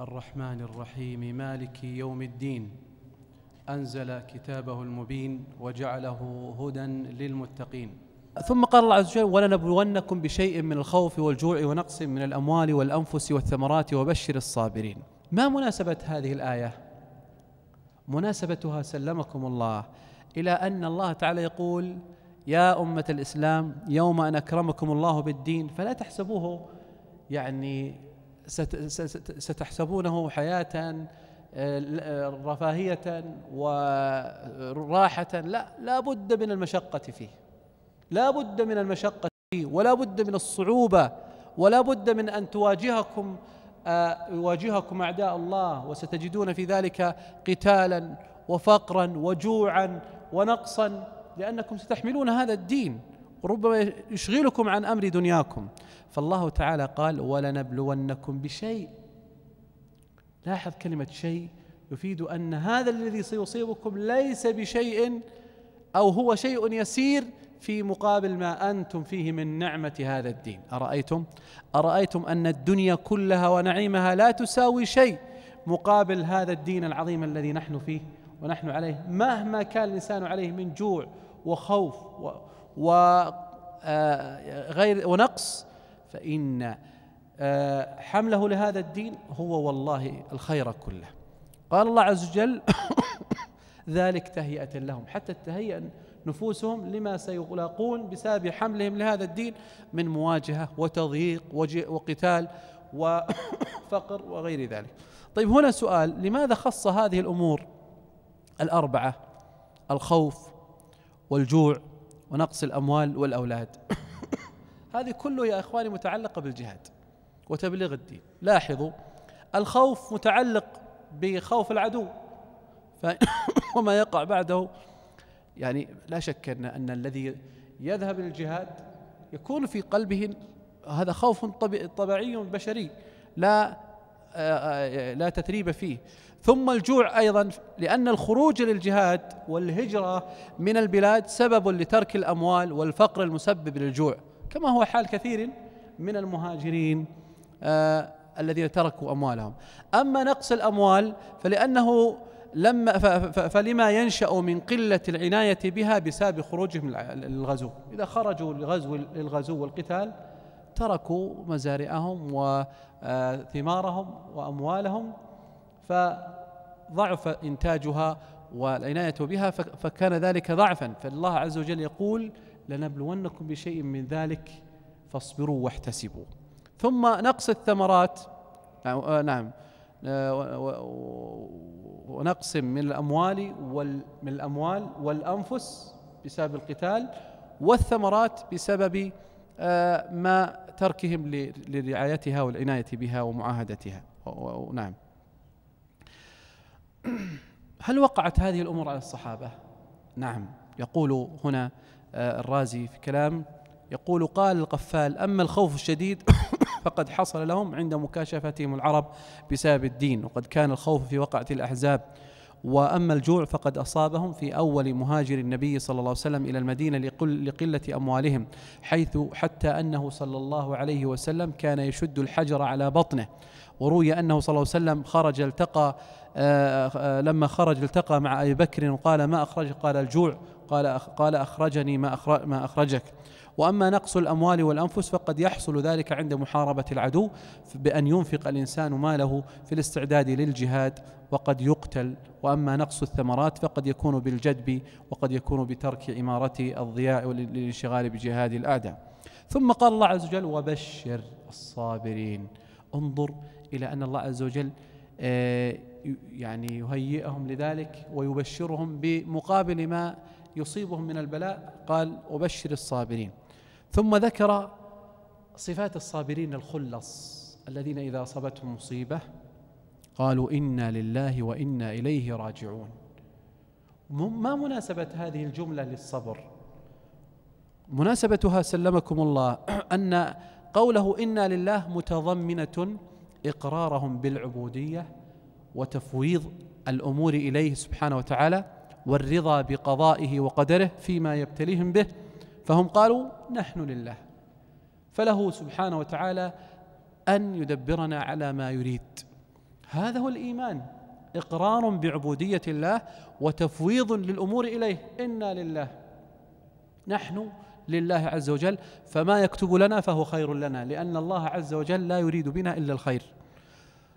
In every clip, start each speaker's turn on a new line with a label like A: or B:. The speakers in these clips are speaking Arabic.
A: الرحمن الرحيم مالك يوم الدين أنزل كتابه المبين وجعله هدى للمتقين ثم قال الله عز وجل ولنبلونكم بشيء من الخوف والجوع ونقص من الأموال والأنفس والثمرات وبشر الصابرين ما مناسبة هذه الآية؟ مناسبتها سلمكم الله إلى أن الله تعالى يقول يا أمة الإسلام يوم أن أكرمكم الله بالدين فلا تحسبوه يعني ستحسبونه حياة آه، آه، رفاهية وراحة آه، لا لا بد من المشقة فيه لا بد من المشقة فيه ولا بد من الصعوبة ولا بد من أن تواجهكم يواجهكم أعداء الله وستجدون في ذلك قتالا وفقرا وجوعا ونقصا لأنكم ستحملون هذا الدين وربما يشغلكم عن أمر دنياكم فالله تعالى قال ولنبلونكم بشيء لاحظ كلمة شيء يفيد أن هذا الذي سيصيبكم ليس بشيء أو هو شيء يسير في مقابل ما أنتم فيه من نعمة هذا الدين أرأيتم؟ أرأيتم أن الدنيا كلها ونعيمها لا تساوي شيء مقابل هذا الدين العظيم الذي نحن فيه ونحن عليه مهما كان الإنسان عليه من جوع وخوف و, و آه، غير ونقص فإن آه، حمله لهذا الدين هو والله الخير كله قال الله عز وجل ذلك تهيئة لهم حتى تهيئ نفوسهم لما سيلاقون بسبب حملهم لهذا الدين من مواجهة وتضييق وقتال وفقر وغير ذلك طيب هنا سؤال لماذا خص هذه الأمور الأربعة الخوف والجوع ونقص الأموال والأولاد هذه كله يا اخواني متعلقه بالجهاد وتبليغ الدين لاحظوا الخوف متعلق بخوف العدو ف... وما يقع بعده يعني لا شك ان ان الذي يذهب للجهاد يكون في قلبه هذا خوف طبيعي بشري لا لا تثريب فيه ثم الجوع ايضا لان الخروج للجهاد والهجره من البلاد سبب لترك الاموال والفقر المسبب للجوع كما هو حال كثير من المهاجرين آه الذين تركوا أموالهم أما نقص الأموال فلأنه لما فلما ينشأ من قلة العناية بها بسبب خروجهم للغزو إذا خرجوا للغزو, للغزو والقتال تركوا مزارعهم وثمارهم آه، وأموالهم فضعف إنتاجها والعناية بها فكان ذلك ضعفا فالله عز وجل يقول لنبلونكم بشيء من ذلك فاصبروا واحتسبوا ثم نقص الثمرات نعم, آه، نعم. آه، ونقسم من الأموال وال من الأموال والأنفس بسبب القتال والثمرات بسبب آه، ما تركهم لرعايتها والعناية بها ومعاهدتها نعم هل وقعت هذه الأمور على الصحابة؟ نعم يقول هنا آه، الرازي في كلام يقول قال القفال أما الخوف الشديد فقد حصل لهم عند مكاشفتهم العرب بسبب الدين وقد كان الخوف في وقعة الأحزاب وأما الجوع فقد أصابهم في أول مهاجر النبي صلى الله عليه وسلم إلى المدينة لقلة أموالهم حيث حتى أنه صلى الله عليه وسلم كان يشد الحجر على بطنه وروي أنه صلى الله عليه وسلم خرج التقى آآ آه، آآ آه، لما خرج التقى مع أبي بكر وقال ما أخرج قال الجوع قال قال أخرجني ما ما أخرجك وأما نقص الأموال والأنفس فقد يحصل ذلك عند محاربة العدو بأن ينفق الإنسان ماله في الاستعداد للجهاد وقد يقتل وأما نقص الثمرات فقد يكون بالجدب وقد يكون بترك إمارة الضياء للانشغال بجهاد الأعداء ثم قال الله عز وجل وبشر الصابرين انظر إلى أن الله عز وجل آه، يعني يهيئهم لذلك ويبشرهم بمقابل ما يصيبهم من البلاء قال وبشر الصابرين ثم ذكر صفات الصابرين الخلص الذين إذا أصابتهم مصيبة قالوا إنا لله وإنا إليه راجعون ما مناسبة هذه الجملة للصبر مناسبتها سلمكم الله أن قوله إنا لله متضمنة إقرارهم بالعبودية وتفويض الأمور إليه سبحانه وتعالى والرضا بقضائه وقدره فيما يبتليهم به فهم قالوا نحن لله فله سبحانه وتعالى ان يدبرنا على ما يريد هذا هو الايمان اقرار بعبوديه الله وتفويض للامور اليه انا لله نحن لله عز وجل فما يكتب لنا فهو خير لنا لان الله عز وجل لا يريد بنا الا الخير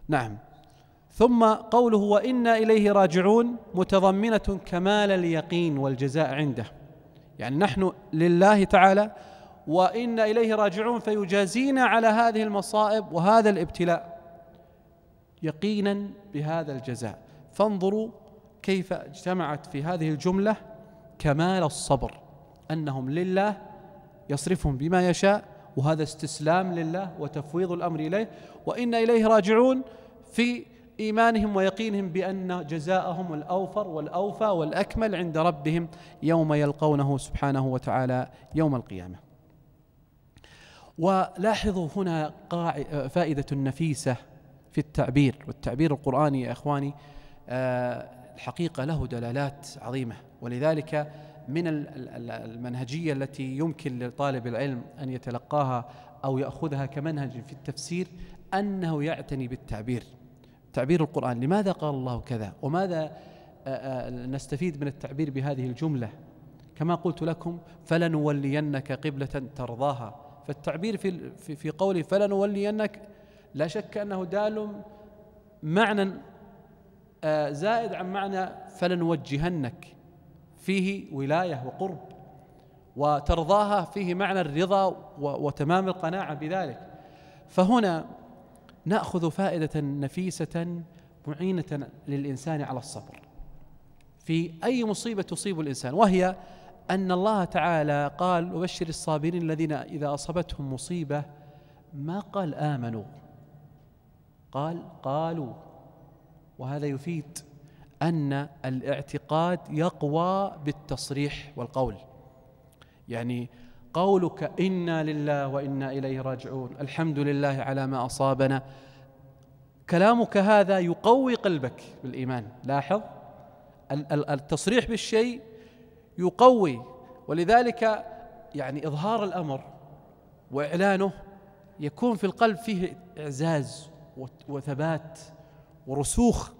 A: نعم ثم قوله وإنا إليه راجعون متضمنة كمال اليقين والجزاء عنده يعني نحن لله تعالى وإنا إليه راجعون فيجازينا على هذه المصائب وهذا الابتلاء يقينا بهذا الجزاء فانظروا كيف اجتمعت في هذه الجملة كمال الصبر أنهم لله يصرفهم بما يشاء وهذا استسلام لله وتفويض الأمر إليه وإنا إليه راجعون في إيمانهم ويقينهم بأن جزاءهم الأوفر والأوفى والأكمل عند ربهم يوم يلقونه سبحانه وتعالى يوم القيامة ولاحظوا هنا فائدة نفيسة في التعبير والتعبير القرآني يا إخواني آه، الحقيقة له دلالات عظيمة ولذلك من المنهجية التي يمكن لطالب العلم أن يتلقاها أو يأخذها كمنهج في التفسير أنه يعتني بالتعبير تعبير القرآن لماذا قال الله كذا وماذا آه، آه، نستفيد من التعبير بهذه الجملة كما قلت لكم فلنولينك قبلة ترضاها فالتعبير في في قوله فلنولينك لا شك أنه دال معنى آه، زائد عن معنى فلنوجهنك فيه ولاية وقرب وترضاها فيه معنى الرضا وتمام القناعة بذلك فهنا ناخذ فائده نفيسه معينه للانسان على الصبر في اي مصيبه تصيب الانسان وهي ان الله تعالى قال وبشر الصابرين الذين اذا اصابتهم مصيبه ما قال امنوا قال قالوا وهذا يفيد ان الاعتقاد يقوى بالتصريح والقول يعني قولك انا لله وانا اليه راجعون الحمد لله على ما اصابنا كلامك هذا يقوي قلبك بالايمان لاحظ التصريح بالشيء يقوي ولذلك يعني اظهار الامر واعلانه يكون في القلب فيه اعزاز وثبات ورسوخ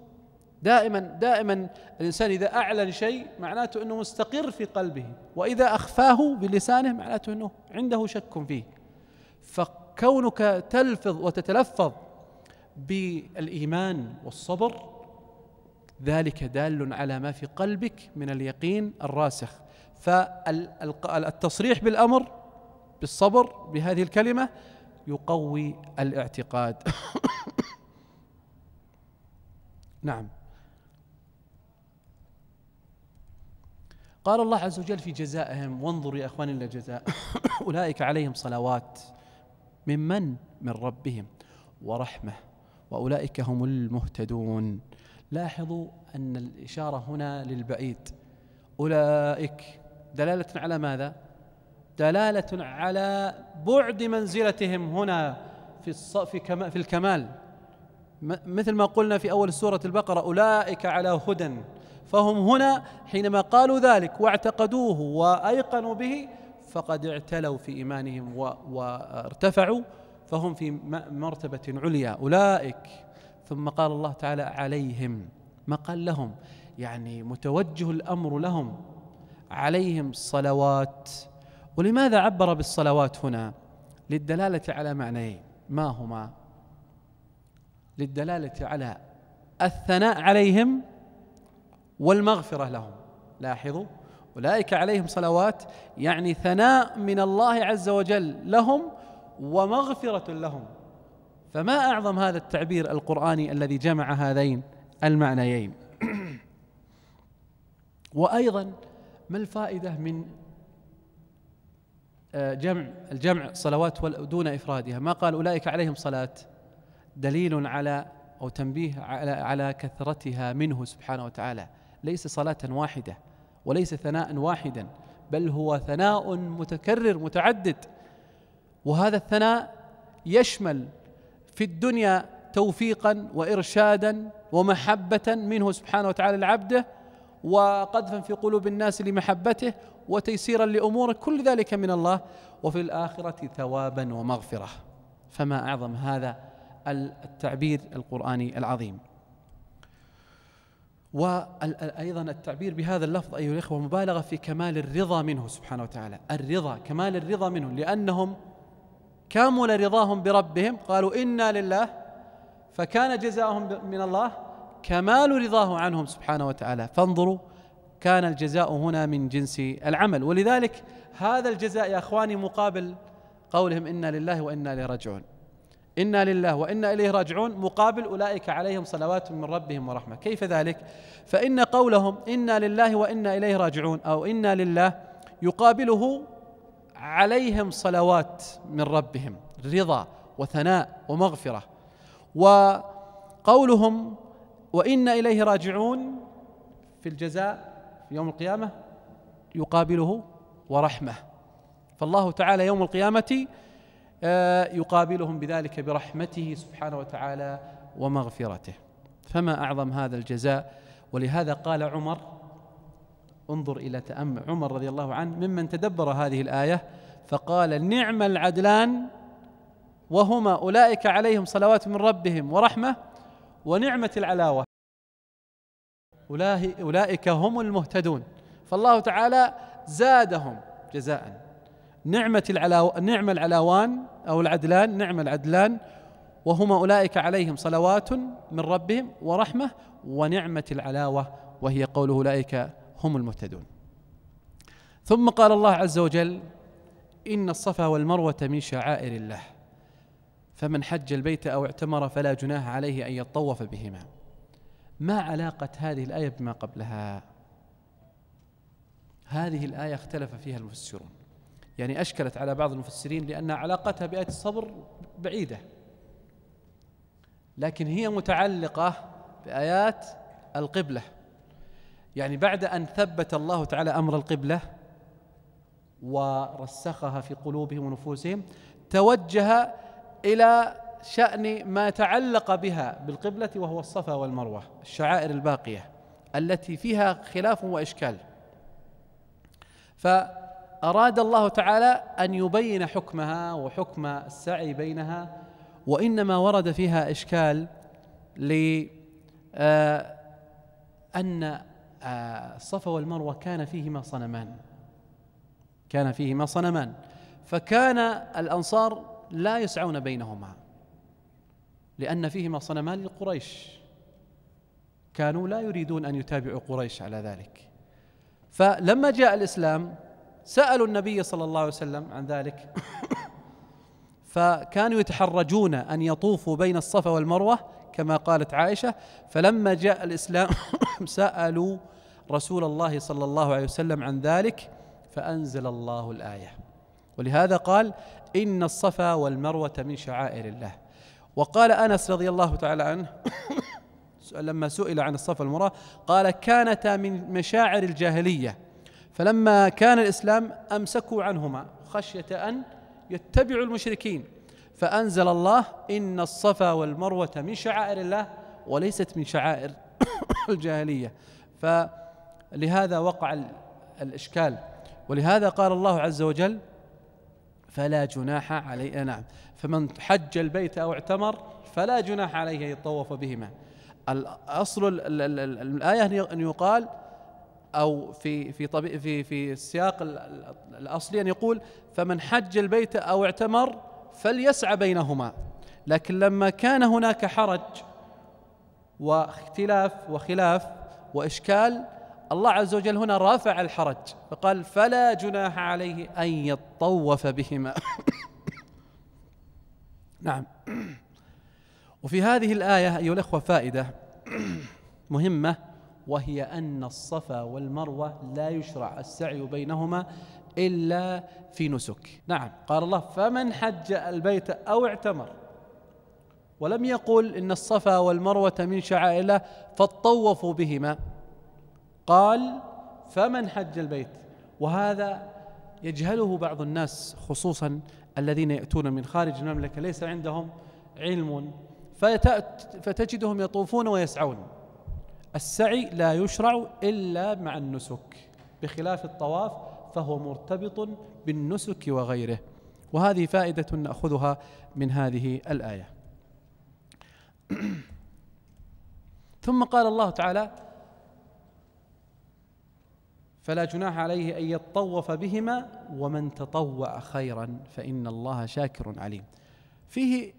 A: دائما دائما الانسان اذا اعلن شيء معناته انه مستقر في قلبه واذا اخفاه بلسانه معناته انه عنده شك فيه فكونك تلفظ وتتلفظ بالايمان والصبر ذلك دال على ما في قلبك من اليقين الراسخ فالتصريح بالامر بالصبر بهذه الكلمه يقوي الاعتقاد نعم قال الله عز وجل في جزائهم وانظروا يا اخواني الى جزاء اولئك عليهم صلوات من من؟ من ربهم ورحمه واولئك هم المهتدون لاحظوا ان الاشاره هنا للبعيد اولئك دلاله على ماذا؟ دلاله على بعد منزلتهم هنا في في في الكمال مثل ما قلنا في اول سوره البقره اولئك على هدى فهم هنا حينما قالوا ذلك واعتقدوه وايقنوا به فقد اعتلوا في ايمانهم وارتفعوا فهم في مرتبه عليا اولئك ثم قال الله تعالى عليهم ما قال لهم يعني متوجه الامر لهم عليهم صلوات ولماذا عبر بالصلوات هنا للدلاله على معنيين ما هما للدلاله على الثناء عليهم والمغفرة لهم لاحظوا أولئك عليهم صلوات يعني ثناء من الله عز وجل لهم ومغفرة لهم فما أعظم هذا التعبير القرآني الذي جمع هذين المعنيين وأيضا ما الفائدة من آه، جمع الجمع صلوات دون إفرادها ما قال أولئك عليهم صلاة دليل على أو تنبيه على على كثرتها منه سبحانه وتعالى ليس صلاة واحدة وليس ثناء واحدا بل هو ثناء متكرر متعدد وهذا الثناء يشمل في الدنيا توفيقا وارشادا ومحبه منه سبحانه وتعالى لعبده وقذفا في قلوب الناس لمحبته وتيسيرا لاموره كل ذلك من الله وفي الاخره ثوابا ومغفره فما اعظم هذا التعبير القراني العظيم وأيضا التعبير بهذا اللفظ أيها الإخوة مبالغة في كمال الرضا منه سبحانه وتعالى الرضا كمال الرضا منه لأنهم كامل رضاهم بربهم قالوا إنا لله فكان جزاؤهم من الله كمال رضاه عنهم سبحانه وتعالى فانظروا كان الجزاء هنا من جنس العمل ولذلك هذا الجزاء يا اخواني مقابل قولهم انا لله وانا لراجعون انا لله وانا اليه راجعون مقابل اولئك عليهم صلوات من ربهم ورحمه، كيف ذلك؟ فان قولهم انا لله وانا اليه راجعون او انا لله يقابله عليهم صلوات من ربهم رضا وثناء ومغفره وقولهم وانا اليه راجعون في الجزاء في يوم القيامه يقابله ورحمه فالله تعالى يوم القيامه آه، يقابلهم بذلك برحمته سبحانه وتعالى ومغفرته فما أعظم هذا الجزاء ولهذا قال عمر انظر إلى تأمل عمر رضي الله عنه ممن تدبر هذه الآية فقال نعم العدلان وهما أولئك عليهم صلوات من ربهم ورحمة ونعمة العلاوة أولئك هم المهتدون فالله تعالى زادهم جزاء نعمة العلاو نعم العلاوان أو العدلان نعم العدلان وهما أولئك عليهم صلوات من ربهم ورحمة ونعمة العلاوة وهي قوله أولئك هم المهتدون ثم قال الله عز وجل إن الصفا والمروة من شعائر الله فمن حج البيت أو اعتمر فلا جناه عليه أن يطوف بهما ما علاقة هذه الآية بما قبلها هذه الآية اختلف فيها المفسرون يعني أشكلت على بعض المفسرين لأن علاقتها بآية الصبر بعيدة لكن هي متعلقة بآيات القبلة يعني بعد أن ثبت الله تعالى أمر القبلة ورسخها في قلوبهم ونفوسهم توجه إلى شأن ما تعلق بها بالقبلة وهو الصفا والمروة الشعائر الباقية التي فيها خلاف وإشكال ف أراد الله تعالى أن يبين حكمها وحكم السعي بينها وإنما ورد فيها إشكال ل آه، أن الصفا آه، والمروة كان فيهما صنمان كان فيهما صنمان فكان الأنصار لا يسعون بينهما لأن فيهما صنمان لقريش كانوا لا يريدون أن يتابعوا قريش على ذلك فلما جاء الإسلام سألوا النبي صلى الله عليه وسلم عن ذلك فكانوا يتحرجون أن يطوفوا بين الصفا والمروة كما قالت عائشة فلما جاء الإسلام سألوا رسول الله صلى الله عليه وسلم عن ذلك فأنزل الله الآية ولهذا قال إن الصفا والمروة من شعائر الله وقال أنس رضي الله تعالى عنه لما سئل عن الصفا والمروة قال كانتا من مشاعر الجاهلية فلما كان الإسلام أمسكوا عنهما خشية أن يتبعوا المشركين فأنزل الله إن الصفا والمروة من شعائر الله وليست من شعائر الجاهلية فلهذا وقع الإشكال ولهذا قال الله عز وجل فلا جناح عليه نعم فمن حج البيت أو اعتمر فلا جناح عليه يطوف بهما الأصل الآية أن يقال او في في طبي في في السياق الاصلي ان يقول فمن حج البيت او اعتمر فليسعى بينهما لكن لما كان هناك حرج واختلاف وخلاف واشكال الله عز وجل هنا رافع الحرج فقال فلا جناح عليه ان يطوف بهما نعم وفي هذه الايه ايها الاخوه فائده مهمه وهي أن الصفا والمروة لا يشرع السعي بينهما إلا في نسك نعم قال الله فمن حج البيت أو اعتمر ولم يقل إن الصفا والمروة من شعائر الله فطوفوا بهما قال فمن حج البيت وهذا يجهله بعض الناس خصوصا الذين يأتون من خارج المملكة ليس عندهم علم فتجدهم يطوفون ويسعون السعي لا يشرع إلا مع النسك بخلاف الطواف فهو مرتبط بالنسك وغيره وهذه فائدة نأخذها من هذه الآية ثم قال الله تعالى فلا جناح عليه أن يطوف بهما ومن تطوع خيرا فإن الله شاكر عليم فيه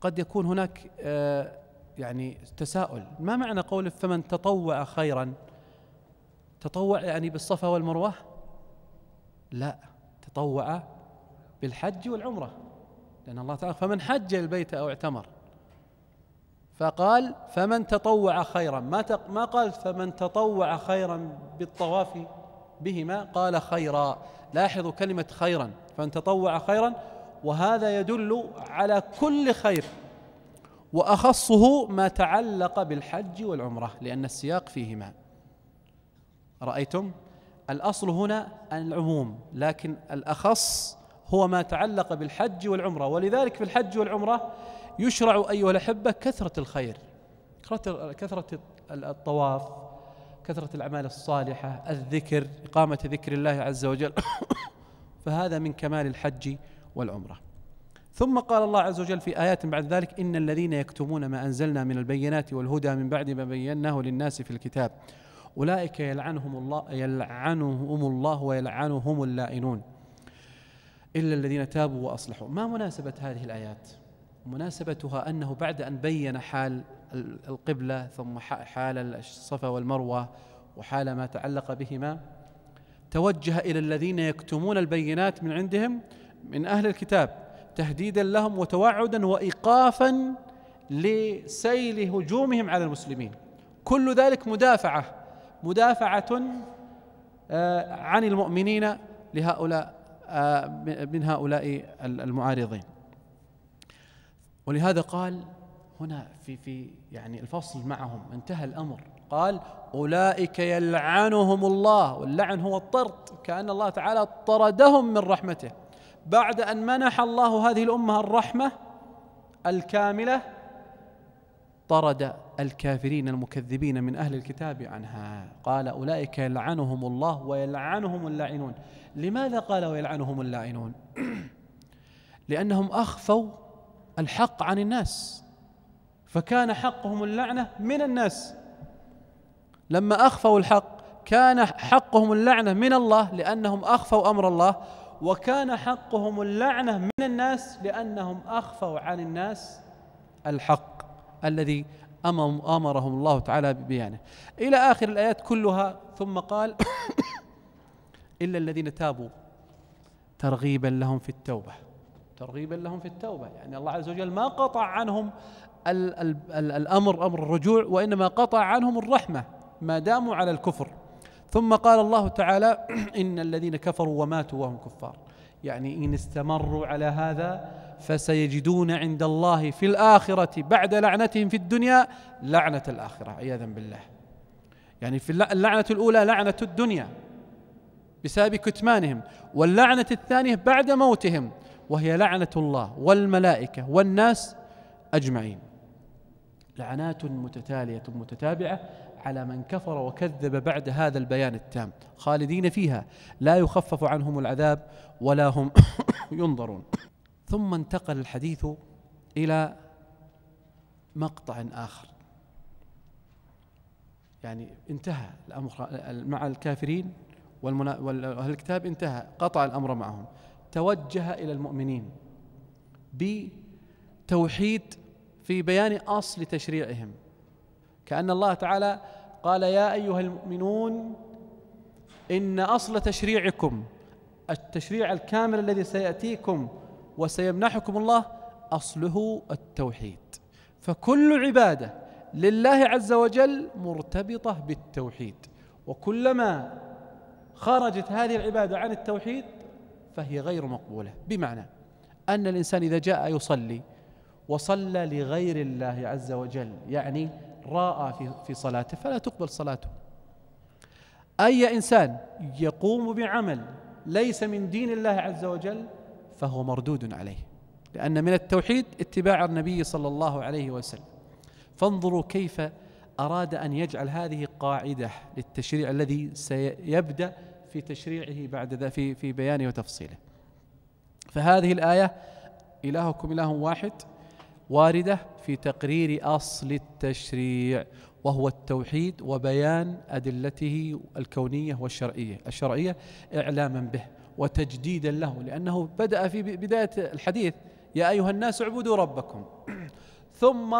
A: قد يكون هناك آه يعني تساؤل ما معنى قول فمن تطوع خيرا تطوع يعني بالصفا والمروه لا تطوع بالحج والعمره لان الله تعالى فمن حج البيت او اعتمر فقال فمن تطوع خيرا ما ما قال فمن تطوع خيرا بالطواف بهما قال خيرا لاحظوا كلمه خيرا فمن تطوع خيرا وهذا يدل على كل خير وأخصه ما تعلق بالحج والعمرة لأن السياق فيهما رأيتم الأصل هنا العموم لكن الأخص هو ما تعلق بالحج والعمرة ولذلك في الحج والعمرة يشرع أيها الأحبة كثرة الخير كثرة الطواف كثرة الأعمال الصالحة الذكر إقامة ذكر الله عز وجل فهذا من كمال الحج والعمره ثم قال الله عز وجل في آيات بعد ذلك إن الذين يكتمون ما أنزلنا من البينات والهدى من بعد ما بيناه للناس في الكتاب أولئك يلعنهم الله يلعنهم الله ويلعنهم اللائنون إلا الذين تابوا وأصلحوا ما مناسبة هذه الآيات مناسبتها أنه بعد أن بين حال القبلة ثم حال الصفا والمروة وحال ما تعلق بهما توجه إلى الذين يكتمون البينات من عندهم من أهل الكتاب تهديدا لهم وتوعدا وايقافا لسيل هجومهم على المسلمين كل ذلك مدافعه مدافعه آه، عن المؤمنين لهؤلاء آه، من هؤلاء المعارضين ولهذا قال هنا في في يعني الفصل معهم انتهى الامر قال اولئك يلعنهم الله واللعن هو الطرد كان الله تعالى طردهم من رحمته بعد أن منح الله هذه الأمة الرحمة الكاملة طرد الكافرين المكذبين من أهل الكتاب عنها قال أولئك يلعنهم الله ويلعنهم اللاعنون لماذا قال ويلعنهم اللاعنون لأنهم أخفوا الحق عن الناس فكان حقهم اللعنة من الناس لما أخفوا الحق كان حقهم اللعنة من الله لأنهم أخفوا أمر الله وكان حقهم اللعنة من الناس لأنهم أخفوا عن الناس الحق الذي أمم- أمرهم الله تعالى ببيانه إلى آخر الآيات كلها ثم قال إلا الذين تابوا ترغيبا لهم في التوبة ترغيبا لهم في التوبة يعني الله عز وجل ما قطع عنهم الأمر أمر الرجوع وإنما قطع عنهم الرحمة ما داموا على الكفر ثم قال الله تعالى إن الذين كفروا وماتوا وهم كفار يعني إن استمروا على هذا فسيجدون عند الله في الآخرة بعد لعنتهم في الدنيا لعنة الآخرة عياذا بالله يعني في اللعنة الأولى لعنة الدنيا بسبب كتمانهم واللعنة الثانية بعد موتهم وهي لعنة الله والملائكة والناس أجمعين لعنات متتالية متتابعة على من كفر وكذب بعد هذا البيان التام خالدين فيها لا يخفف عنهم العذاب ولا هم ينظرون ثم انتقل الحديث الى مقطع اخر يعني انتهى الامر مع الكافرين واهل الكتاب انتهى قطع الامر معهم توجه الى المؤمنين بتوحيد في بيان اصل تشريعهم كأن الله تعالى قال يا أيها المؤمنون إن أصل تشريعكم التشريع الكامل الذي سيأتيكم وسيمنحكم الله أصله التوحيد فكل عبادة لله عز وجل مرتبطة بالتوحيد وكلما خرجت هذه العبادة عن التوحيد فهي غير مقبولة بمعنى أن الإنسان إذا جاء يصلي وصلى لغير الله عز وجل يعني راء في في صلاته فلا تقبل صلاته أي إنسان يقوم بعمل ليس من دين الله عز وجل فهو مردود عليه لأن من التوحيد اتباع النبي صلى الله عليه وسلم فانظروا كيف أراد أن يجعل هذه قاعدة للتشريع الذي سيبدأ في تشريعه بعد ذا في في بيانه وتفصيله فهذه الآية إلهكم إله واحد وارده في تقرير اصل التشريع وهو التوحيد وبيان ادلته الكونيه والشرعيه، الشرعيه اعلاما به وتجديدا له لانه بدا في بدايه الحديث يا ايها الناس اعبدوا ربكم ثم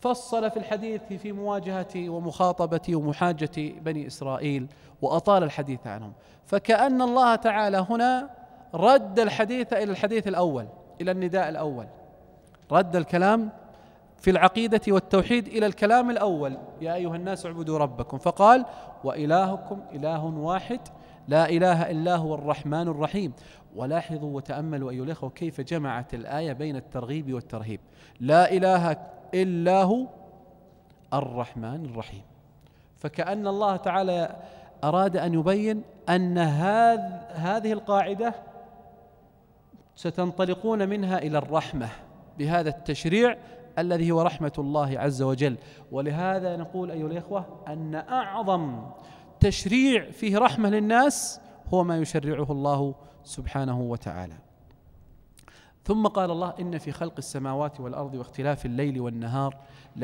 A: فصل في الحديث في مواجهة ومخاطبة ومحاجة بني إسرائيل وأطال الحديث عنهم فكأن الله تعالى هنا رد الحديث إلى الحديث الأول إلى النداء الأول رد الكلام في العقيدة والتوحيد إلى الكلام الأول يا أيها الناس اعبدوا ربكم فقال وإلهكم إله واحد لا إله إلا هو الرحمن الرحيم ولاحظوا وتأملوا أيها الأخوة كيف جمعت الآية بين الترغيب والترهيب لا إله إلا هو الرحمن الرحيم فكأن الله تعالى أراد أن يبين أن هذه القاعدة ستنطلقون منها إلى الرحمة بهذا التشريع الذي هو رحمة الله عز وجل ولهذا نقول أيها الإخوة أن أعظم تشريع فيه رحمة للناس هو ما يشرعه الله سبحانه وتعالى ثم قال الله إن في خلق السماوات والأرض واختلاف الليل والنهار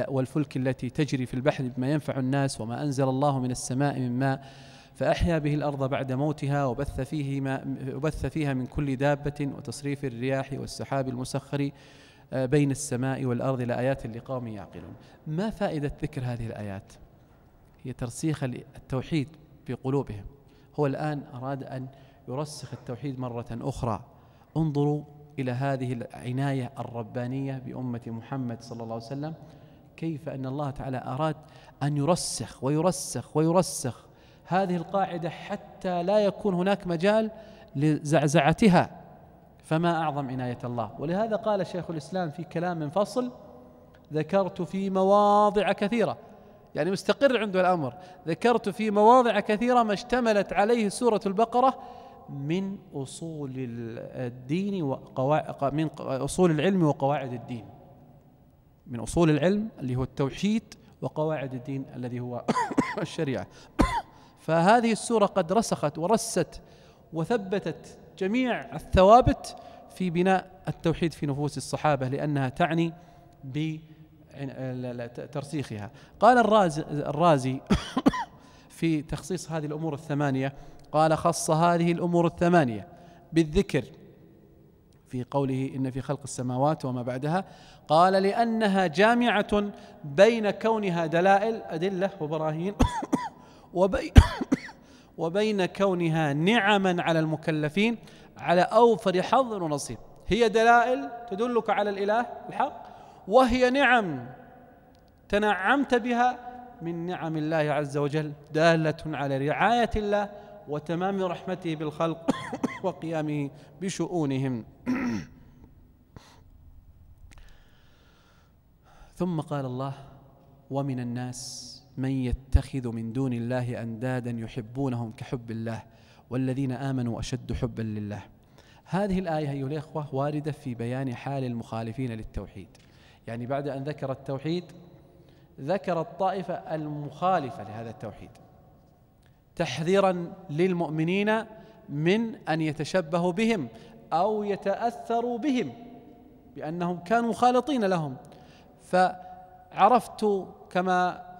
A: والفلك التي تجري في البحر بما ينفع الناس وما أنزل الله من السماء من ماء فأحيا به الأرض بعد موتها وبث, فيه ما وبث فيها من كل دابة وتصريف الرياح والسحاب المسخر آه، بين السماء والأرض لآيات لقوم يعقلون ما فائدة ذكر هذه الآيات هي ترسيخ التوحيد في قلوبهم هو الآن أراد أن يرسخ التوحيد مرة أخرى انظروا إلى هذه العناية الربانية بأمة محمد صلى الله عليه وسلم كيف أن الله تعالى أراد أن يرسخ ويرسخ ويرسخ هذه القاعدة حتى لا يكون هناك مجال لزعزعتها فما اعظم عنايه الله ولهذا قال شيخ الاسلام في كلام فصل ذكرت في مواضع كثيره يعني مستقر عنده الامر ذكرت في مواضع كثيره ما اشتملت عليه سوره البقره من اصول الدين وقواعد من اصول العلم وقواعد الدين من اصول العلم اللي هو التوحيد وقواعد الدين الذي هو الشريعه فهذه السوره قد رسخت ورست وثبتت جميع الثوابت في بناء التوحيد في نفوس الصحابة لأنها تعني بترسيخها قال الرازي, الرازي في تخصيص هذه الأمور الثمانية قال خص هذه الأمور الثمانية بالذكر في قوله إن في خلق السماوات وما بعدها قال لأنها جامعة بين كونها دلائل أدلة وبراهين وبين وبين كونها نعما على المكلفين على أوفر حظ ونصيب هي دلائل تدلك على الإله الحق وهي نعم تنعمت بها من نعم الله عز وجل دالة على رعاية الله وتمام رحمته بالخلق وقيامه بشؤونهم ثم قال الله ومن الناس من يتخذ من دون الله اندادا يحبونهم كحب الله والذين امنوا اشد حبا لله. هذه الايه ايها الاخوه وارده في بيان حال المخالفين للتوحيد. يعني بعد ان ذكر التوحيد ذكر الطائفه المخالفه لهذا التوحيد. تحذيرا للمؤمنين من ان يتشبهوا بهم او يتاثروا بهم بانهم كانوا مخالطين لهم فعرفت كما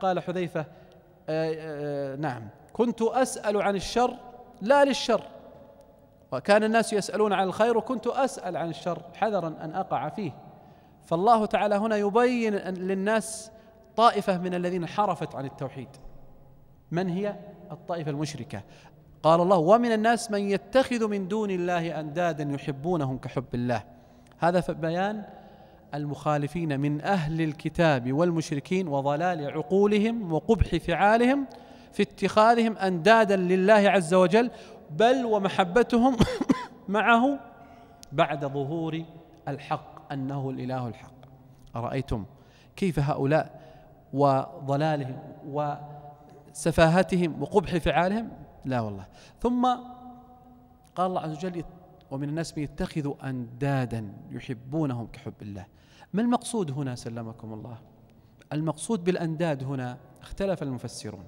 A: قال حذيفة آه، آه، نعم كنت أسأل عن الشر لا للشر وكان الناس يسألون عن الخير وكنت أسأل عن الشر حذرا أن أقع فيه فالله تعالى هنا يبين للناس طائفة من الذين انحرفت عن التوحيد من هي الطائفة المشركة قال الله ومن الناس من يتخذ من دون الله أندادا يحبونهم كحب الله هذا بيان المخالفين من أهل الكتاب والمشركين وضلال عقولهم وقبح فعالهم في اتخاذهم أندادا لله عز وجل بل ومحبتهم معه بعد ظهور الحق أنه الإله الحق أرأيتم كيف هؤلاء وضلالهم وسفاهتهم وقبح فعالهم لا والله ثم قال الله عز وجل ومن الناس من يتخذ أندادا يحبونهم كحب الله ما المقصود هنا سلمكم الله المقصود بالانداد هنا اختلف المفسرون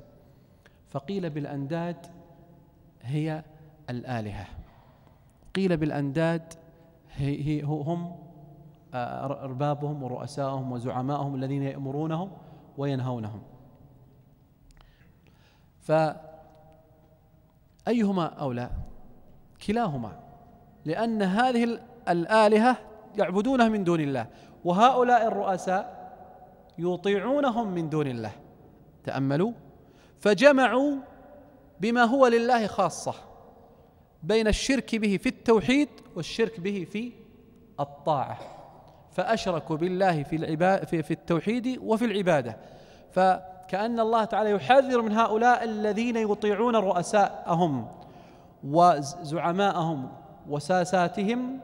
A: فقيل بالانداد هي الالهه قيل بالانداد هي هم اربابهم آه، ورؤساءهم وزعماءهم الذين يامرونهم وينهونهم فايهما اولى كلاهما لان هذه الالهه يعبدونها من دون الله وهؤلاء الرؤساء يطيعونهم من دون الله تأملوا فجمعوا بما هو لله خاصة بين الشرك به في التوحيد والشرك به في الطاعة فأشركوا بالله في العباد في, في التوحيد وفي العبادة فكأن الله تعالى يحذر من هؤلاء الذين يطيعون رؤساءهم وزعماءهم وساساتهم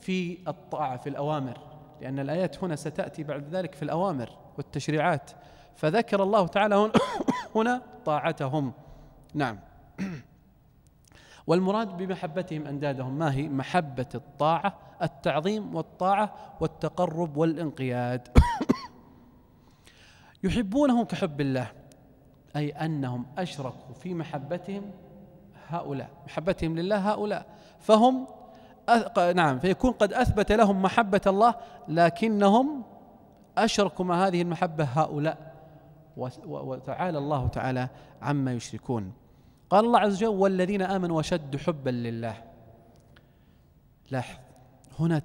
A: في الطاعة في الأوامر لأن الآيات هنا ستأتي بعد ذلك في الأوامر والتشريعات فذكر الله تعالى هنا طاعتهم نعم والمراد بمحبتهم أندادهم ما هي محبة الطاعة التعظيم والطاعة والتقرب والانقياد يحبونه كحب الله أي أنهم أشركوا في محبتهم هؤلاء محبتهم لله هؤلاء فهم نعم فيكون قد أثبت لهم محبة الله لكنهم أشركوا مع هذه المحبة هؤلاء وتعالى الله تعالى عما يشركون قال الله عز وجل والذين آمنوا وشدوا حبا لله لاحظ هنا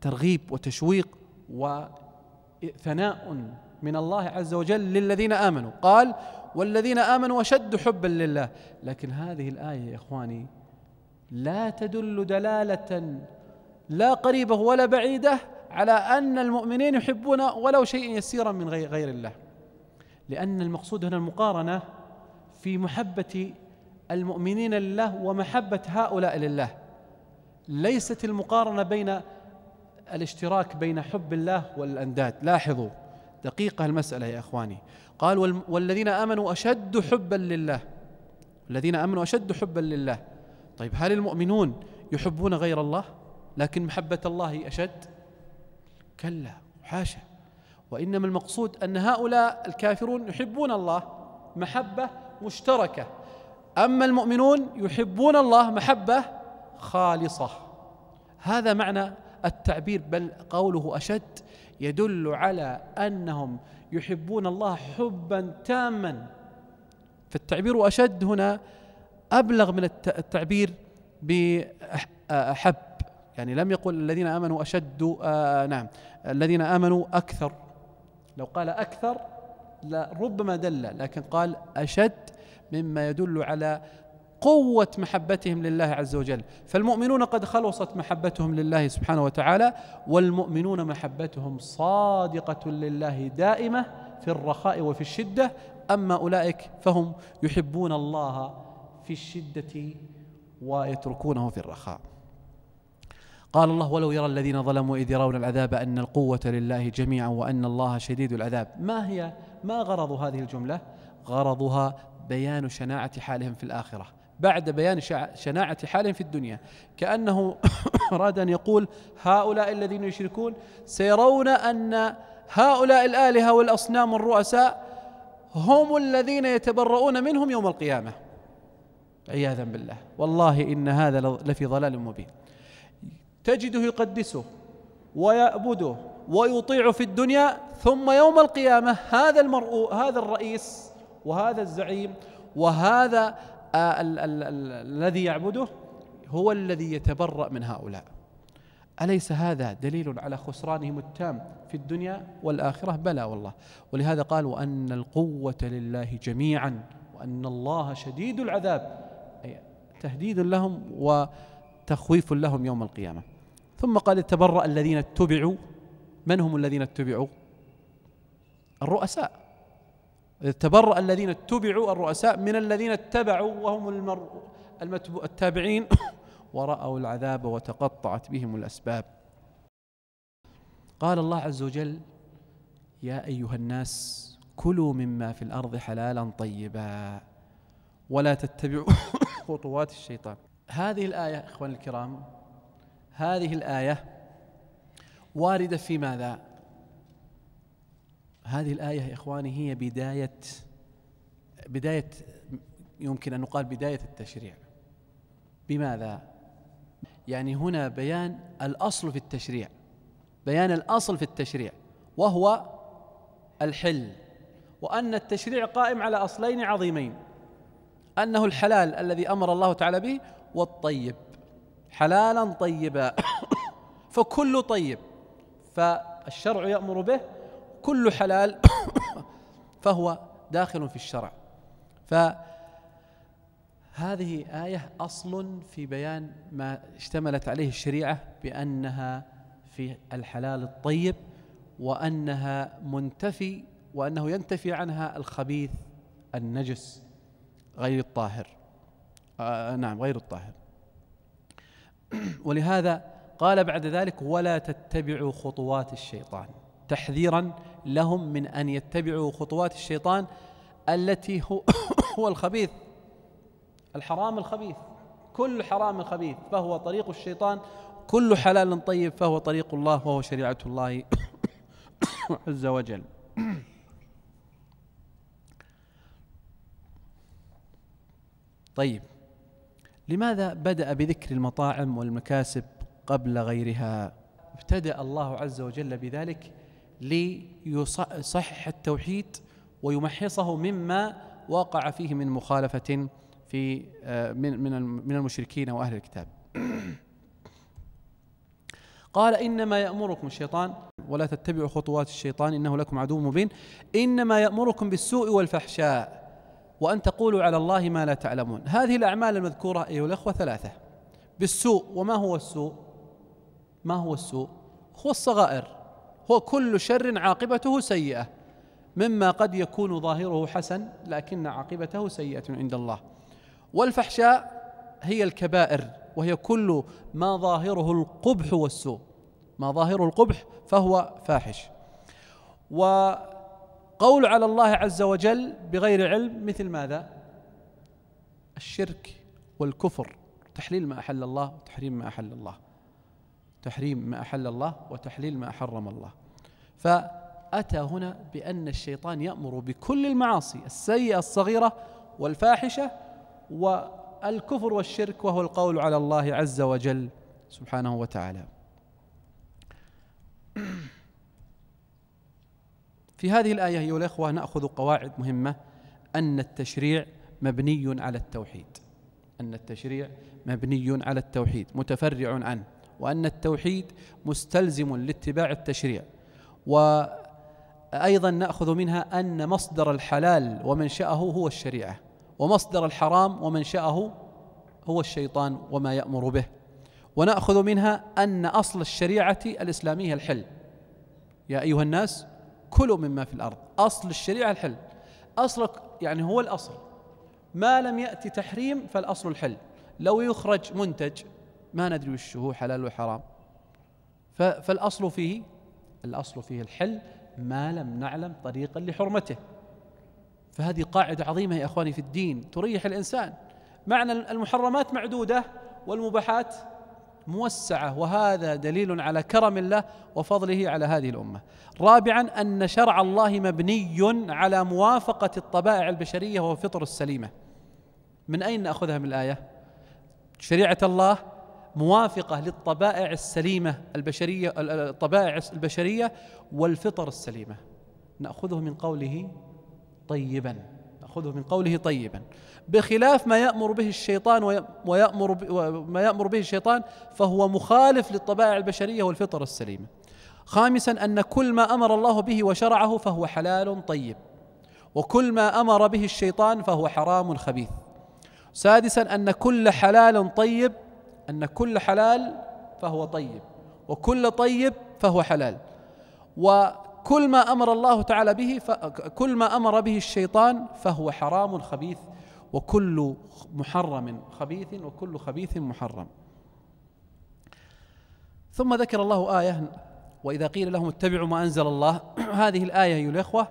A: ترغيب وتشويق وثناء من الله عز وجل للذين آمنوا قال والذين آمنوا وشدوا حبا لله لكن هذه الآية يا إخواني لا تدل دلاله لا قريبه ولا بعيده على ان المؤمنين يحبون ولو شيئا يسيرا من غير الله لان المقصود هنا المقارنه في محبه المؤمنين لله ومحبه هؤلاء لله ليست المقارنه بين الاشتراك بين حب الله والانداد لاحظوا دقيقه المساله يا اخواني قال والذين امنوا اشد حبا لله الذين امنوا اشد حبا لله طيب هل المؤمنون يحبون غير الله لكن محبة الله أشد كلا حاشا وإنما المقصود أن هؤلاء الكافرون يحبون الله محبة مشتركة أما المؤمنون يحبون الله محبة خالصة هذا معنى التعبير بل قوله أشد يدل على أنهم يحبون الله حبا تاما فالتعبير أشد هنا أبلغ من التعبير بأحب يعني لم يقل الذين آمنوا أشد آه نعم الذين آمنوا أكثر لو قال أكثر لربما دل لكن قال أشد مما يدل على قوة محبتهم لله عز وجل فالمؤمنون قد خلصت محبتهم لله سبحانه وتعالى والمؤمنون محبتهم صادقة لله دائمة في الرخاء وفي الشدة أما أولئك فهم يحبون الله في الشدة ويتركونه في الرخاء قال الله ولو يرى الذين ظلموا إذ يرون العذاب أن القوة لله جميعا وأن الله شديد العذاب ما هي ما غرض هذه الجملة غرضها بيان شناعة حالهم في الآخرة بعد بيان شناعة حالهم في الدنيا كأنه أراد أن يقول هؤلاء الذين يشركون سيرون أن هؤلاء الآلهة والأصنام والرؤساء هم الذين يتبرؤون منهم يوم القيامة عياذا بالله والله إن هذا لفي ضلال مبين تجده يقدسه ويعبده ويطيع في الدنيا ثم يوم القيامة هذا المرء هذا الرئيس وهذا الزعيم وهذا آه، الذي يعبده هو الذي يتبرأ من هؤلاء أليس هذا دليل على خسرانهم التام في الدنيا والآخرة بلى والله ولهذا قال وأن القوة لله جميعا وأن الله شديد العذاب تهديد لهم وتخويف لهم يوم القيامة ثم قال تبرأ الذين اتبعوا من هم الذين اتبعوا الرؤساء تبرأ الذين اتبعوا الرؤساء من الذين اتبعوا وهم المر المتبو التابعين ورأوا العذاب وتقطعت بهم الأسباب قال الله عز وجل يا أيها الناس كلوا مما في الأرض حلالا طيبا ولا تتبعوا خطوات الشيطان هذه الآية إخواني الكرام هذه الآية واردة في ماذا؟ هذه الآية يا إخواني هي بداية بداية يمكن أن نقال بداية التشريع بماذا؟ يعني هنا بيان الأصل في التشريع بيان الأصل في التشريع وهو الحل وأن التشريع قائم على أصلين عظيمين أنه الحلال الذي أمر الله تعالى به والطيب حلالا طيبا فكل طيب فالشرع يأمر به كل حلال فهو داخل في الشرع فهذه آية أصل في بيان ما اشتملت عليه الشريعة بأنها في الحلال الطيب وأنها منتفي وأنه ينتفي عنها الخبيث النجس غير الطاهر آه نعم غير الطاهر ولهذا قال بعد ذلك ولا تتبعوا خطوات الشيطان تحذيرا لهم من ان يتبعوا خطوات الشيطان التي هو, هو الخبيث الحرام الخبيث كل حرام خبيث فهو طريق الشيطان كل حلال طيب فهو طريق الله وهو شريعه الله عز وجل طيب لماذا بدأ بذكر المطاعم والمكاسب قبل غيرها ابتدأ الله عز وجل بذلك ليصحح التوحيد ويمحصه مما وقع فيه من مخالفة في آه، من من المشركين وأهل الكتاب قال إنما يأمركم الشيطان ولا تتبعوا خطوات الشيطان إنه لكم عدو مبين إنما يأمركم بالسوء والفحشاء وأن تقولوا على الله ما لا تعلمون هذه الأعمال المذكورة أيها الأخوة ثلاثة بالسوء وما هو السوء ما هو السوء هو الصغائر هو كل شر عاقبته سيئة مما قد يكون ظاهره حسن لكن عاقبته سيئة عند الله والفحشاء هي الكبائر وهي كل ما ظاهره القبح والسوء ما ظاهره القبح فهو فاحش و قول على الله عز وجل بغير علم مثل ماذا الشرك والكفر تحليل ما احل الله وتحريم ما احل الله تحريم ما احل الله وتحليل ما حرم الله فاتى هنا بان الشيطان يامر بكل المعاصي السيئه الصغيره والفاحشه والكفر والشرك وهو القول على الله عز وجل سبحانه وتعالى في هذه الآية أيها الأخوة نأخذ قواعد مهمة أن التشريع مبني على التوحيد أن التشريع مبني على التوحيد متفرع عنه وأن التوحيد مستلزم لاتباع التشريع وأيضا نأخذ منها أن مصدر الحلال ومنشأه هو الشريعة ومصدر الحرام ومنشأه هو الشيطان وما يأمر به ونأخذ منها أن أصل الشريعة الإسلامية الحل يا أيها الناس كلوا مما في الأرض أصل الشريعة الحل أصل يعني هو الأصل ما لم يأتي تحريم فالأصل الحل لو يخرج منتج ما ندري وش هو حلال وحرام فالأصل فيه الأصل فيه الحل ما لم نعلم طريقا لحرمته فهذه قاعدة عظيمة يا أخواني في الدين تريح الإنسان معنى المحرمات معدودة والمباحات موسعه وهذا دليل على كرم الله وفضله على هذه الامه. رابعا ان شرع الله مبني على موافقه الطبائع البشريه والفطر السليمه. من اين ناخذها من الايه؟ شريعه الله موافقه للطبائع السليمه البشريه الطبائع البشريه والفطر السليمه. ناخذه من قوله طيبا خذه من قوله طيبا بخلاف ما يأمر به الشيطان ويأمر ما يأمر به الشيطان فهو مخالف للطبائع البشرية والفطر السليمة خامسا أن كل ما أمر الله به وشرعه فهو حلال طيب وكل ما أمر به الشيطان فهو حرام خبيث سادسا أن كل حلال طيب أن كل حلال فهو طيب وكل طيب فهو حلال و كل ما أمر الله تعالى به كل ما أمر به الشيطان فهو حرام خبيث وكل محرم خبيث وكل خبيث محرم ثم ذكر الله آية وإذا قيل لهم اتبعوا ما أنزل الله هذه الآية أيها الأخوة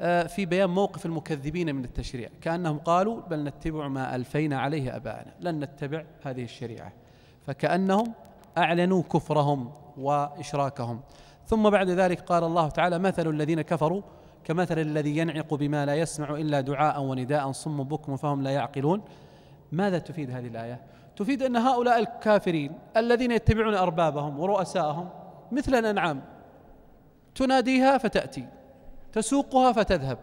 A: آه، في بيان موقف المكذبين من التشريع كأنهم قالوا بل نتبع ما ألفينا عليه أباءنا لن نتبع هذه الشريعة فكأنهم أعلنوا كفرهم وإشراكهم ثم بعد ذلك قال الله تعالى مثل الذين كفروا كمثل الذي ينعق بما لا يسمع الا دعاء ونداء صم بكم فهم لا يعقلون ماذا تفيد هذه الايه تفيد ان هؤلاء الكافرين الذين يتبعون اربابهم ورؤساءهم مثل الانعام تناديها فتاتي تسوقها فتذهب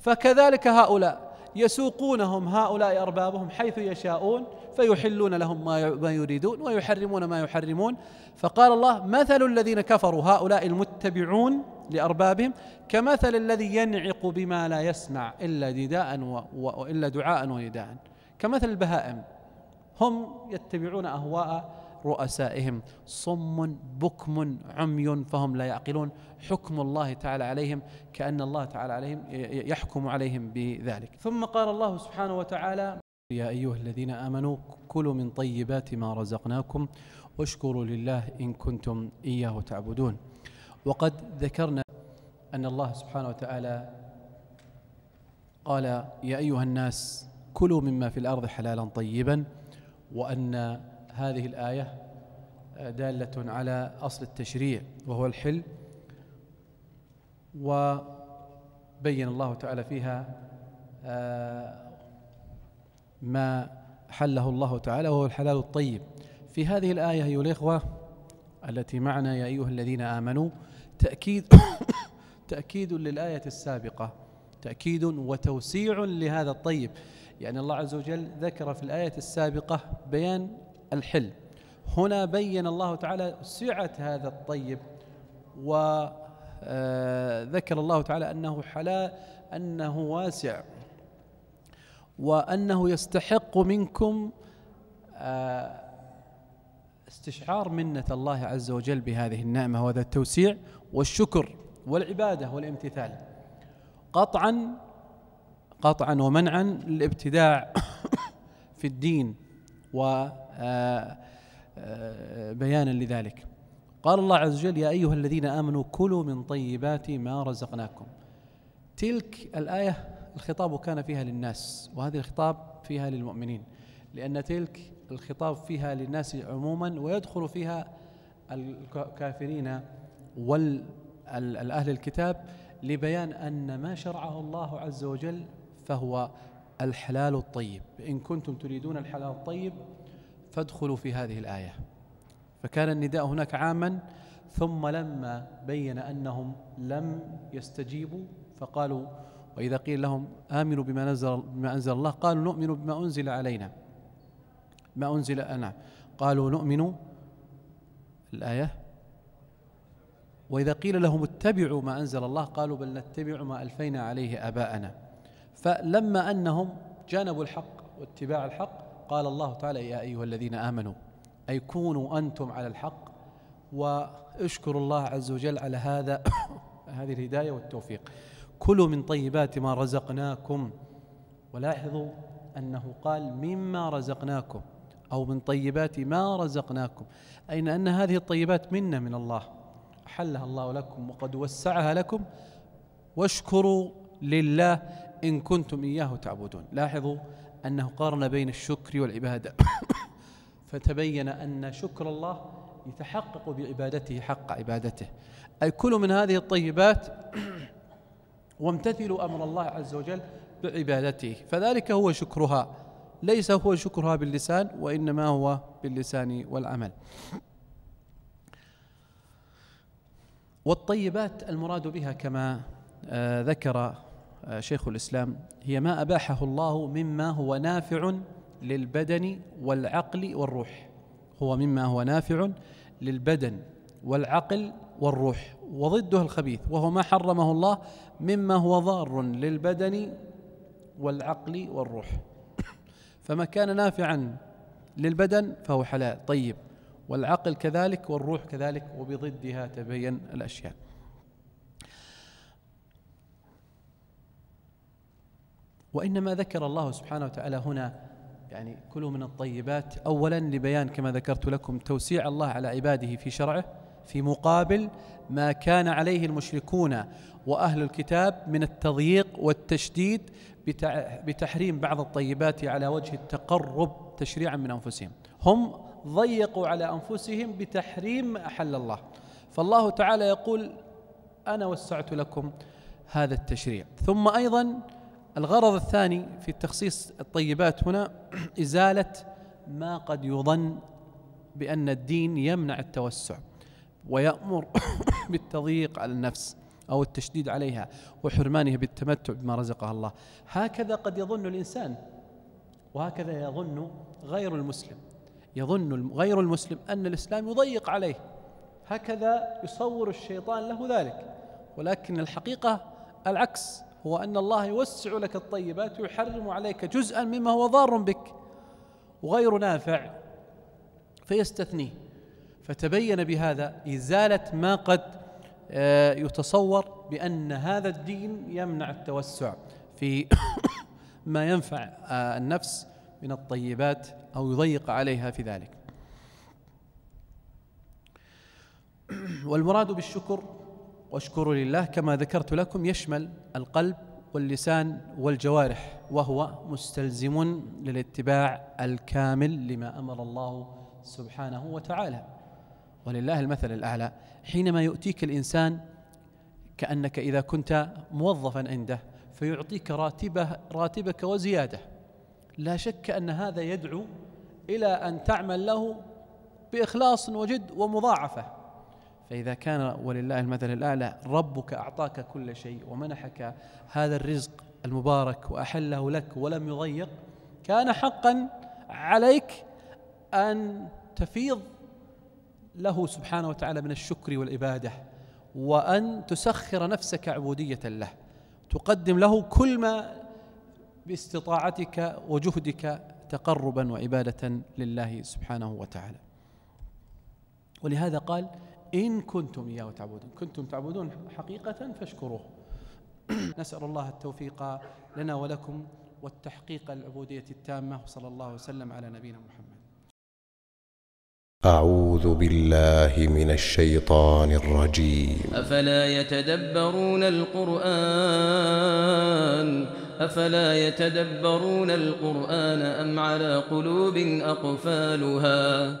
A: فكذلك هؤلاء يسوقونهم هؤلاء أربابهم حيث يشاءون فيحلون لهم ما يريدون ويحرمون ما يحرمون فقال الله مثل الذين كفروا هؤلاء المتبعون لأربابهم كمثل الذي ينعق بما لا يسمع إلا نداء وإلا دعاء ونداء كمثل البهائم هم يتبعون أهواء رؤسائهم صم بكم عمي فهم لا يعقلون حكم الله تعالى عليهم كأن الله تعالى عليهم يحكم عليهم بذلك ثم قال الله سبحانه وتعالى يا أيها الذين آمنوا كلوا من طيبات ما رزقناكم واشكروا لله إن كنتم إياه تعبدون وقد ذكرنا أن الله سبحانه وتعالى قال يا أيها الناس كلوا مما في الأرض حلالا طيبا وأن هذه الآية آه، دالة على أصل التشريع وهو الحل وبين الله تعالى فيها آه، ما حله الله تعالى وهو الحلال الطيب في هذه الآية أيها الإخوة التي معنا يا أيها الذين آمنوا تأكيد تأكيد للآية السابقة تأكيد وتوسيع لهذا الطيب يعني الله عز وجل ذكر في الآية السابقة بيان الحل هنا بين الله تعالى سعة هذا الطيب وذكر آه، الله تعالى أنه حلال أنه واسع وأنه يستحق منكم آه، استشعار منة الله عز وجل بهذه النعمة وهذا التوسيع والشكر والعبادة والامتثال قطعا قطعا ومنعا للابتداع في الدين و آه، آه، بيانا لذلك قال الله عز وجل يا أيها الذين آمنوا كلوا من طيبات ما رزقناكم تلك الآية الخطاب كان فيها للناس وهذه الخطاب فيها للمؤمنين لأن تلك الخطاب فيها للناس عموما ويدخل فيها الكافرين والأهل الكتاب لبيان أن ما شرعه الله عز وجل فهو الحلال الطيب إن كنتم تريدون الحلال الطيب فادخلوا في هذه الآية فكان النداء هناك عاما ثم لما بين أنهم لم يستجيبوا فقالوا وإذا قيل لهم آمنوا بما نزل بما أنزل الله قالوا نؤمن بما أنزل علينا ما أنزل أنا قالوا نؤمن الآية وإذا قيل لهم اتبعوا ما أنزل الله قالوا بل نتبع ما ألفينا عليه آباءنا فلما أنهم جانبوا الحق واتباع الحق قال الله تعالى يا أيها الذين آمنوا أي كونوا أنتم على الحق واشكروا الله عز وجل على هذا هذه الهداية والتوفيق كلوا من طيبات ما رزقناكم ولاحظوا أنه قال مما رزقناكم أو من طيبات ما رزقناكم أي أن هذه الطيبات منا من الله حلها الله لكم وقد وسعها لكم واشكروا لله إن كنتم إياه تعبدون لاحظوا أنه قارن بين الشكر والعبادة فتبين أن شكر الله يتحقق بعبادته حق عبادته أي كل من هذه الطيبات وامتثلوا أمر الله عز وجل بعبادته فذلك هو شكرها ليس هو شكرها باللسان وإنما هو باللسان والعمل والطيبات المراد بها كما آه، ذكر شيخ الإسلام هي ما أباحه الله مما هو نافع للبدن والعقل والروح هو مما هو نافع للبدن والعقل والروح وضده الخبيث وهو ما حرمه الله مما هو ضار للبدن والعقل والروح فما كان نافعا للبدن فهو حلال طيب والعقل كذلك والروح كذلك وبضدها تبين الأشياء وإنما ذكر الله سبحانه وتعالى هنا يعني كلوا من الطيبات أولا لبيان كما ذكرت لكم توسيع الله على عباده في شرعه في مقابل ما كان عليه المشركون وأهل الكتاب من التضييق والتشديد بتحريم بعض الطيبات على وجه التقرب تشريعا من أنفسهم هم ضيقوا على أنفسهم بتحريم ما أحل الله فالله تعالى يقول أنا وسعت لكم هذا التشريع ثم أيضا الغرض الثاني في تخصيص الطيبات هنا إزالة ما قد يظن بأن الدين يمنع التوسع ويأمر بالتضييق على النفس أو التشديد عليها وحرمانها بالتمتع بما رزقها الله هكذا قد يظن الإنسان وهكذا يظن غير المسلم يظن غير المسلم أن الإسلام يضيق عليه هكذا يصور الشيطان له ذلك ولكن الحقيقة العكس هو أن الله يوسع لك الطيبات ويحرم عليك جزءا مما هو ضار بك وغير نافع فيستثنيه فتبين بهذا إزالة ما قد آه، يتصور بأن هذا الدين يمنع التوسع في ما ينفع آه، النفس من الطيبات أو يضيق عليها في ذلك والمراد بالشكر واشكروا لله كما ذكرت لكم يشمل القلب واللسان والجوارح وهو مستلزم للاتباع الكامل لما امر الله سبحانه وتعالى ولله المثل الاعلى حينما يؤتيك الانسان كانك اذا كنت موظفا عنده فيعطيك راتبه راتبك وزياده لا شك ان هذا يدعو الى ان تعمل له باخلاص وجد ومضاعفه فإذا كان ولله المثل الأعلى ربك أعطاك كل شيء ومنحك هذا الرزق المبارك وأحله لك ولم يضيق كان حقا عليك أن تفيض له سبحانه وتعالى من الشكر والعبادة وأن تسخر نفسك عبودية له تقدم له كل ما باستطاعتك وجهدك تقربا وعبادة لله سبحانه وتعالى ولهذا قال إن كنتم إياه تعبدون كنتم تعبدون حقيقة فاشكروه نسأل الله التوفيق لنا ولكم والتحقيق العبودية التامة وصلى الله وسلم على نبينا محمد أعوذ بالله من الشيطان الرجيم أفلا يتدبرون القرآن أفلا يتدبرون القرآن أم على قلوب أقفالها